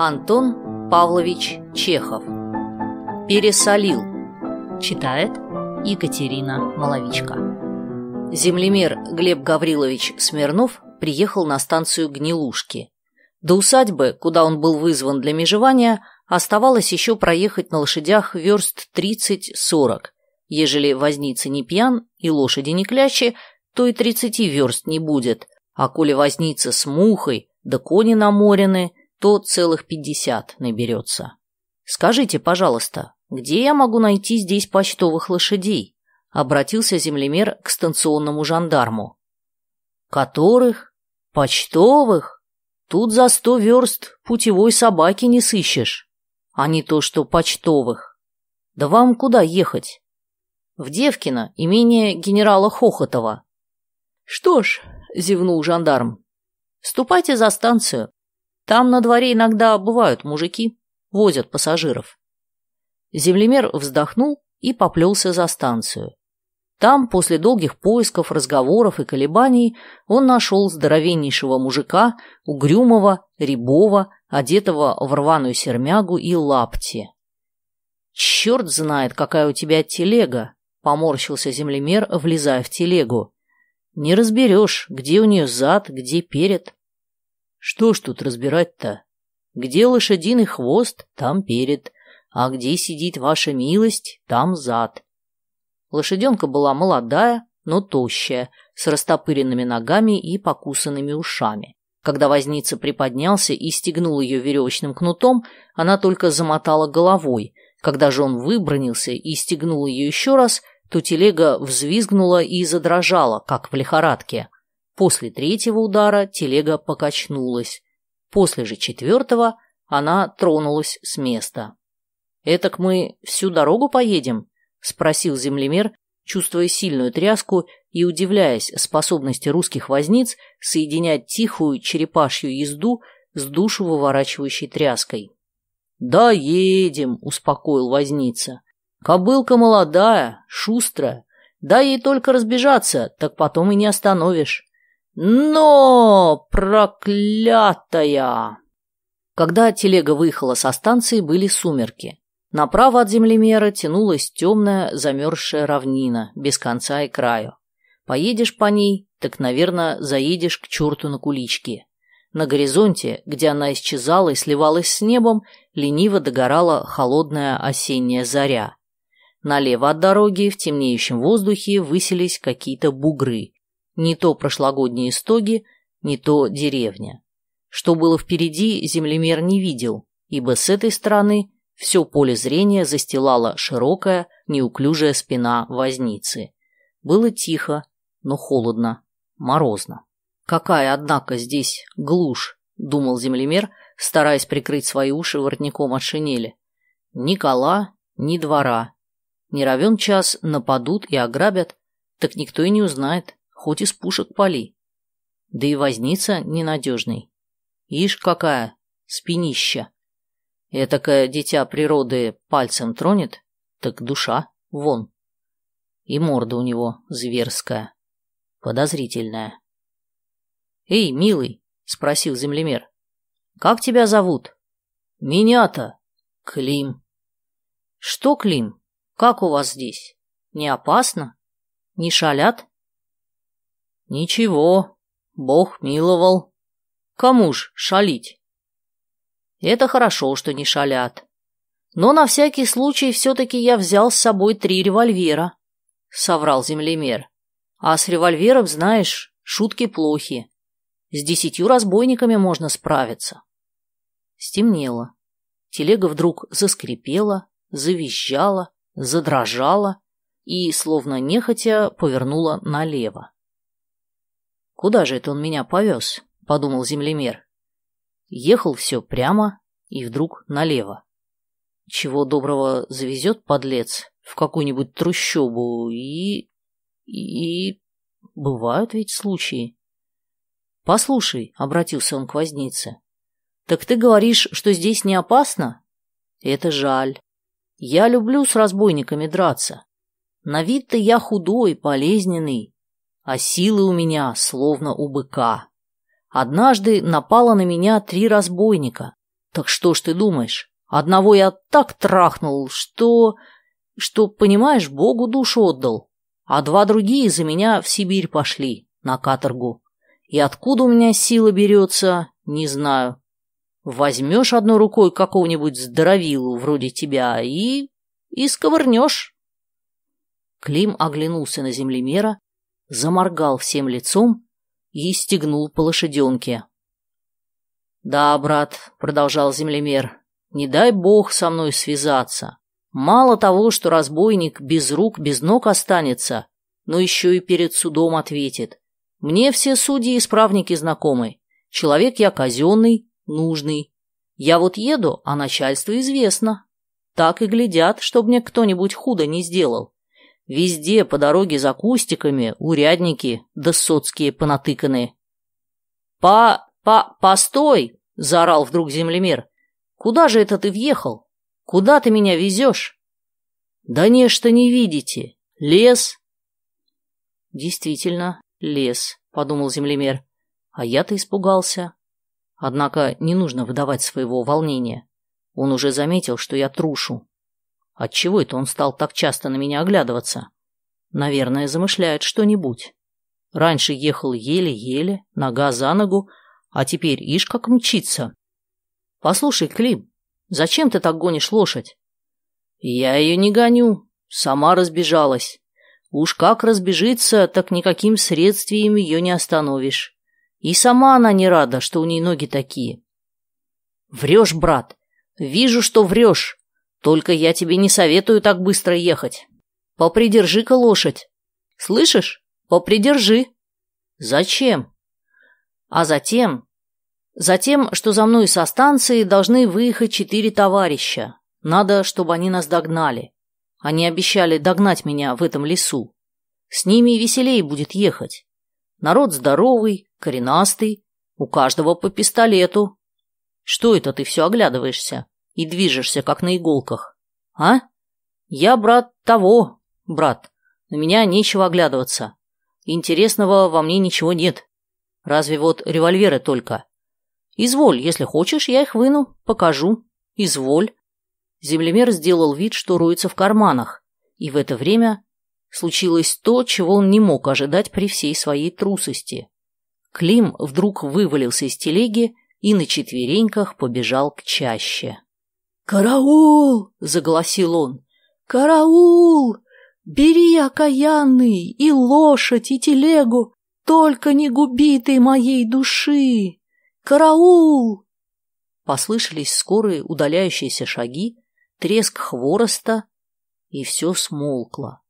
Антон Павлович Чехов. Пересолил. Читает Екатерина Маловичка. Землемер Глеб Гаврилович Смирнов приехал на станцию Гнилушки. До усадьбы, куда он был вызван для межевания, оставалось еще проехать на лошадях верст 30-40. Ежели возница не пьян и лошади не клящи, то и 30 верст не будет, а коли возница с мухой, да кони наморены, то целых пятьдесят наберется. Скажите, пожалуйста, где я могу найти здесь почтовых лошадей? Обратился землемер к станционному жандарму. Которых? Почтовых? Тут за сто верст путевой собаки не сыщешь, а не то что почтовых. Да вам куда ехать? В Девкино, имение генерала Хохотова. Что ж, зевнул жандарм, ступайте за станцию, там на дворе иногда бывают мужики, возят пассажиров. Землемер вздохнул и поплелся за станцию. Там, после долгих поисков, разговоров и колебаний, он нашел здоровеннейшего мужика, угрюмого, рябого, одетого в рваную сермягу и лапти. «Черт знает, какая у тебя телега!» — поморщился землемер, влезая в телегу. «Не разберешь, где у нее зад, где перед. Что ж тут разбирать-то? Где лошадиный хвост, там перед, а где сидит ваша милость, там зад. Лошаденка была молодая, но тощая, с растопыренными ногами и покусанными ушами. Когда возница приподнялся и стегнул ее веревочным кнутом, она только замотала головой. Когда же он выбронился и стегнул ее еще раз, то телега взвизгнула и задрожала, как в лихорадке. После третьего удара телега покачнулась. После же четвертого она тронулась с места. «Этак мы всю дорогу поедем?» – спросил землемер, чувствуя сильную тряску и удивляясь способности русских возниц соединять тихую черепашью езду с душу выворачивающей тряской. «Да едем», – успокоил возница. «Кобылка молодая, шустрая. Да ей только разбежаться, так потом и не остановишь». Но, проклятая! Когда телега выехала со станции, были сумерки. Направо от землемера тянулась темная замерзшая равнина, без конца и краю. Поедешь по ней, так, наверное, заедешь к черту на кулички. На горизонте, где она исчезала и сливалась с небом, лениво догорала холодная осенняя заря. Налево от дороги в темнеющем воздухе высились какие-то бугры – не то прошлогодние стоги, не то деревня. Что было впереди, землемер не видел, ибо с этой стороны все поле зрения застилала широкая, неуклюжая спина возницы. Было тихо, но холодно, морозно. «Какая, однако, здесь глушь!» — думал землемер, стараясь прикрыть свои уши воротником от шинели. «Ни кола, ни двора. Не равен час нападут и ограбят, так никто и не узнает хоть из пушек пали. Да и возница ненадежный. Ишь какая, спинища. Этакое дитя природы пальцем тронет, так душа вон. И морда у него зверская, подозрительная. «Эй, милый!» — спросил землемер. «Как тебя зовут?» «Меня-то! Клим!» «Что, Клим, как у вас здесь? Не опасно? Не шалят?» Ничего, Бог миловал. Кому ж шалить? Это хорошо, что не шалят. Но на всякий случай все-таки я взял с собой три револьвера, соврал землемер. А с револьвером, знаешь, шутки плохи. С десятью разбойниками можно справиться. Стемнело. Телега вдруг заскрипела, завизжала, задрожала и, словно нехотя, повернула налево. «Куда же это он меня повез?» — подумал землемер. Ехал все прямо и вдруг налево. Чего доброго завезет подлец в какую-нибудь трущобу и... и... бывают ведь случаи. «Послушай», — обратился он к вознице, — «так ты говоришь, что здесь не опасно?» «Это жаль. Я люблю с разбойниками драться. На вид-то я худой, болезненный, а силы у меня словно у быка. Однажды напало на меня три разбойника. Так что ж ты думаешь? Одного я так трахнул, что... Что, понимаешь, Богу душу отдал. А два другие за меня в Сибирь пошли, на каторгу. И откуда у меня сила берется, не знаю. Возьмешь одной рукой какого-нибудь здоровилу вроде тебя и... и сковырнешь. Клим оглянулся на землемера, заморгал всем лицом и стегнул по лошаденке. «Да, брат», — продолжал землемер, — «не дай бог со мной связаться. Мало того, что разбойник без рук, без ног останется, но еще и перед судом ответит. Мне все судьи и справники знакомы. Человек я казенный, нужный. Я вот еду, а начальству известно. Так и глядят, чтобы мне кто-нибудь худо не сделал. Везде по дороге за кустиками урядники да соцкие понатыканы. «По... по... постой!» – заорал вдруг землемер. «Куда же это ты въехал? Куда ты меня везешь?» «Да нечто не видите. Лес...» «Действительно, лес», – подумал землемер. «А я-то испугался». Однако не нужно выдавать своего волнения. Он уже заметил, что я трушу, Отчего это он стал так часто на меня оглядываться? Наверное, замышляет что-нибудь. Раньше ехал еле-еле, нога за ногу, а теперь ишь как мчится. Послушай, Клим, зачем ты так гонишь лошадь? Я ее не гоню, сама разбежалась. Уж как разбежится, так никаким средствием ее не остановишь. И сама она не рада, что у ней ноги такие. Врешь, брат, вижу, что врешь. Только я тебе не советую так быстро ехать. Попридержи-ка лошадь. Слышишь? Попридержи. Зачем? А затем... Затем, что за мной со станции должны выехать четыре товарища. Надо, чтобы они нас догнали. Они обещали догнать меня в этом лесу. С ними веселее будет ехать. Народ здоровый, коренастый, у каждого по пистолету. Что это ты все оглядываешься? и движешься, как на иголках. А? Я, брат, того, брат. На меня нечего оглядываться. Интересного во мне ничего нет. Разве вот револьверы только. Изволь, если хочешь, я их выну, покажу. Изволь. Землемер сделал вид, что роется в карманах. И в это время случилось то, чего он не мог ожидать при всей своей трусости. Клим вдруг вывалился из телеги и на четвереньках побежал к чаще. «Караул!» — заголосил он. «Караул! Бери окаянный и лошадь, и телегу, только не губи ты моей души! Караул!» Послышались скорые удаляющиеся шаги, треск хвороста, и все смолкло.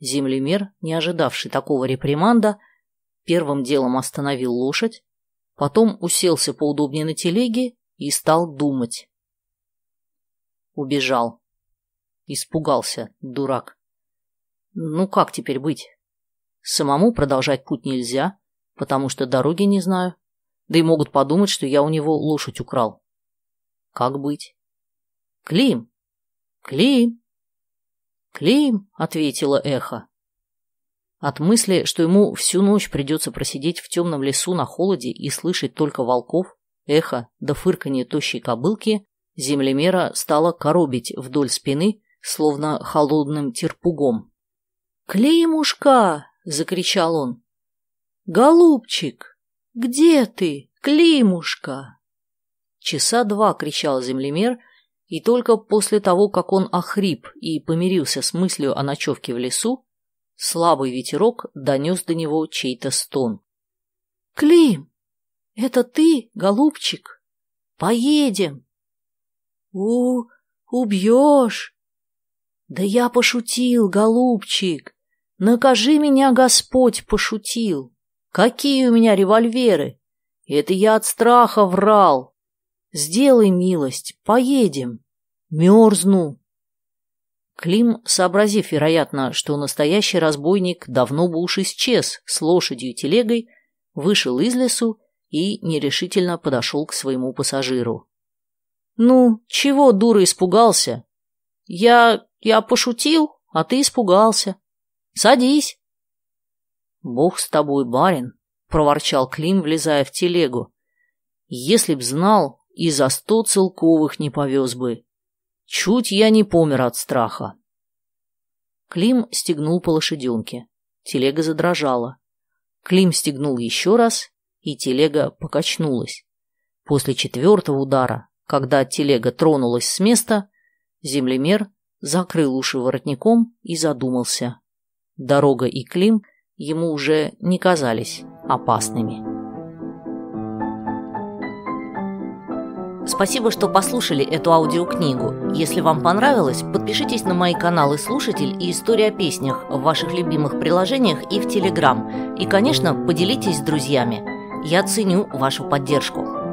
Землемер, не ожидавший такого реприманда, первым делом остановил лошадь, потом уселся поудобнее на телеге и стал думать. Убежал. Испугался, дурак. Ну как теперь быть? Самому продолжать путь нельзя, потому что дороги не знаю. Да и могут подумать, что я у него лошадь украл. Как быть? Клим! Клим! Клим! ответила эхо. От мысли, что ему всю ночь придется просидеть в темном лесу на холоде и слышать только волков, эхо да фырканье тощей кобылки, землемера стала коробить вдоль спины, словно холодным терпугом. «Климушка!» — закричал он. «Голубчик! Где ты, Климушка?» Часа два кричал землемер, и только после того, как он охрип и помирился с мыслью о ночевке в лесу, слабый ветерок донес до него чей-то стон. «Клим, это ты, голубчик? Поедем!» У, убьешь? Да я пошутил, голубчик. Накажи меня, Господь, пошутил. Какие у меня револьверы? Это я от страха врал. Сделай милость, поедем. Мерзну. Клим, сообразив, вероятно, что настоящий разбойник давно бы уж исчез с лошадью и телегой, вышел из лесу и нерешительно подошел к своему пассажиру. «Ну, чего, дура, испугался?» «Я... я пошутил, а ты испугался. Садись». «Бог с тобой, барин», — проворчал Клим, влезая в телегу. «Если б знал, и за сто целковых не повез бы. Чуть я не помер от страха». Клим стегнул по лошаденке. Телега задрожала. Клим стегнул еще раз, и телега покачнулась. После четвертого удара когда телега тронулась с места, землемер закрыл уши воротником и задумался. Дорога и Клим ему уже не казались опасными. Спасибо, что послушали эту аудиокнигу. Если вам понравилось, подпишитесь на мои каналы «Слушатель» и «История о песнях» в ваших любимых приложениях и в Телеграм. И, конечно, поделитесь с друзьями. Я ценю вашу поддержку.